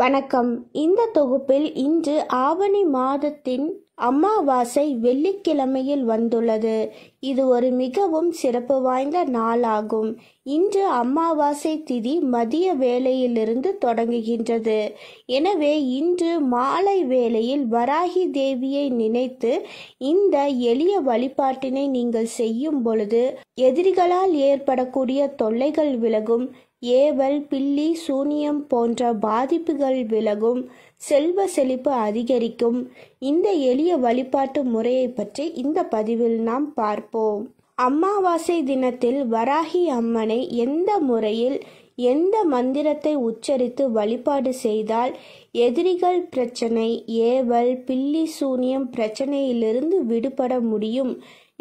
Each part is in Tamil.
வணக்கம் இந்த தொகுப்பில் இன்று ஆவணி மாதத்தின் அமாவாசை வெள்ளிக்கிழமையில் வந்துள்ளது இது ஒரு மிகவும் சிறப்பு வாய்ந்த நாளாகும் இன்று அமாவாசை திதி மதிய வேளையிலிருந்து தொடங்குகின்றது எனவே இன்று மாலை வேளையில் வராகி தேவியை நினைத்து இந்த எளிய வழிபாட்டினை நீங்கள் செய்யும் பொழுது எதிரிகளால் ஏற்படக்கூடிய தொல்லைகள் விலகும் ஏவல் பில்லி சூனியம் போன்ற பாதிப்புகள் விலகும் செல்வ செழிப்பு அதிகரிக்கும் இந்த எளிய வழிபாட்டு முறையை பற்றி இந்த பதிவில் நாம் பார்ப்போம் அமாவாசை தினத்தில் வராகி அம்மனை எந்த முறையில் எந்த மந்திரத்தை உச்சரித்து வழிபாடு செய்தால் எதிரிகள் பிரச்சனை ஏவல் பில்லி சூனியம் பிரச்சனையிலிருந்து விடுபட முடியும்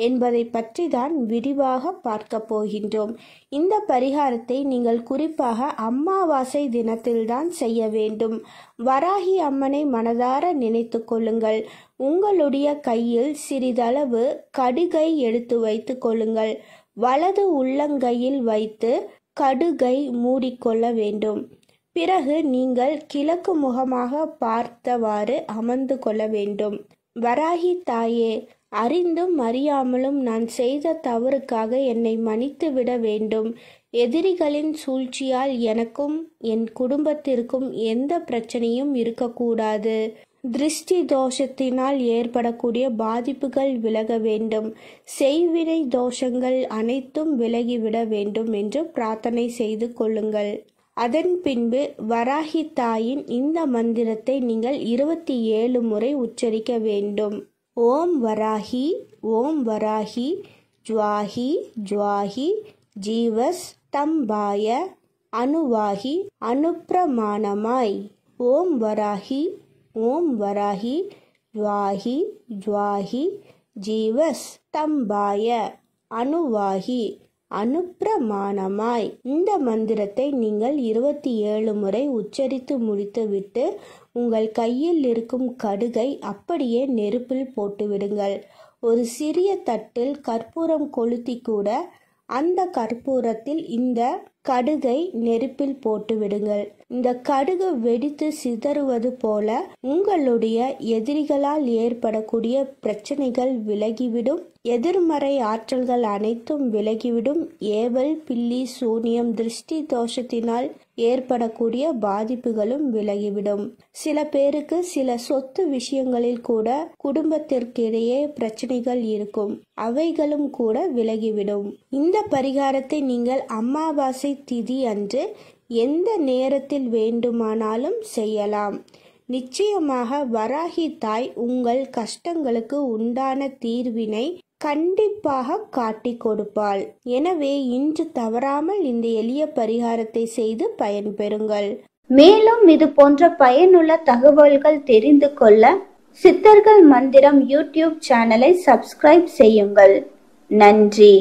என்பதை பற்றி தான் விரிவாக பார்க்க போகின்றோம் இந்த பரிகாரத்தை நீங்கள் குறிப்பாக அம்மாவாசை தினத்தில்தான் செய்ய வேண்டும் வராகி அம்மனை மனதார நினைத்து கொள்ளுங்கள் உங்களுடைய கையில் சிறிதளவு கடுகை எடுத்து வைத்து கொள்ளுங்கள் வலது உள்ளங்கையில் வைத்து கடுகை மூடிக்கொள்ள வேண்டும் பிறகு நீங்கள் கிழக்கு முகமாக பார்த்தவாறு அமர்ந்து கொள்ள வேண்டும் வராகி தாயே அறிந்தும் அறியாமலும் நான் செய்த தவறுக்காக என்னை மன்னித்து விட வேண்டும் எதிரிகளின் சூழ்ச்சியால் எனக்கும் என் குடும்பத்திற்கும் எந்த பிரச்சனையும் இருக்கக்கூடாது திருஷ்டி தோஷத்தினால் ஏற்படக்கூடிய பாதிப்புகள் விலக வேண்டும் செய்வினை தோஷங்கள் அனைத்தும் விலகிவிட வேண்டும் என்று பிரார்த்தனை செய்து கொள்ளுங்கள் அதன் பின்பு வராகி தாயின் இந்த மந்திரத்தை நீங்கள் இருபத்தி ஏழு முறை உச்சரிக்க வேண்டும் ஓம் வராகி ஓம் வராகி ஜுவாகி ஜுவாகி ஜீவஸ் தம்பாய அணுவாகி அனுப்பிரமாணமாய் ஓம் வராகி ஓம் வராகி ஜுவாகி ஜுவாகி ஜீவஸ் தம்பாய அணுவாகி அனுப்பிரமாணமாய் இந்த மந்திரத்தை நீங்கள் இருபத்தி ஏழு முறை உச்சரித்து முடித்துவிட்டு உங்கள் கையில் இருக்கும் கடுகை அப்படியே நெருப்பில் போட்டுவிடுங்கள் ஒரு சிறிய தட்டில் கற்பூரம் கொளுத்தி கூட அந்த கற்பூரத்தில் இந்த கடுகை நெருப்பில் போட்டு விடுங்கள் இந்த கடுகு வெடித்து சிதறுவது போல உங்களுடைய எதிரிகளால் ஏற்படக்கூடிய பிரச்சனைகள் விலகிவிடும் எதிர்மறை ஆற்றல்கள் அனைத்தும் விலகிவிடும் ஏவல் பில்லி சூனியம் திருஷ்டி தோஷத்தினால் ஏற்படக்கூடிய பாதிப்புகளும் விலகிவிடும் சில பேருக்கு சில சொத்து விஷயங்களில் கூட குடும்பத்திற்கிடையே பிரச்சனைகள் இருக்கும் அவைகளும் கூட விலகிவிடும் இந்த பரிகாரத்தை நீங்கள் அமாவாசை திதி அன்று எந்த நேரத்தில் வேண்டுமானாலும் செய்யலாம் நிச்சயமாக வராகி தாய் உங்கள் கஷ்டங்களுக்கு உண்டான தீர்வினை கண்டிப்பாக காட்டி கொடுப்பாள் எனவே இன்று தவறாமல் இந்த எளிய பரிகாரத்தை செய்து பயன்பெறுங்கள் மேலும் இது போன்ற பயனுள்ள தகவல்கள் தெரிந்து கொள்ள சித்தர்கள் மந்திரம் யூடியூப் சேனலை சப்ஸ்கிரைப் செய்யுங்கள் நன்றி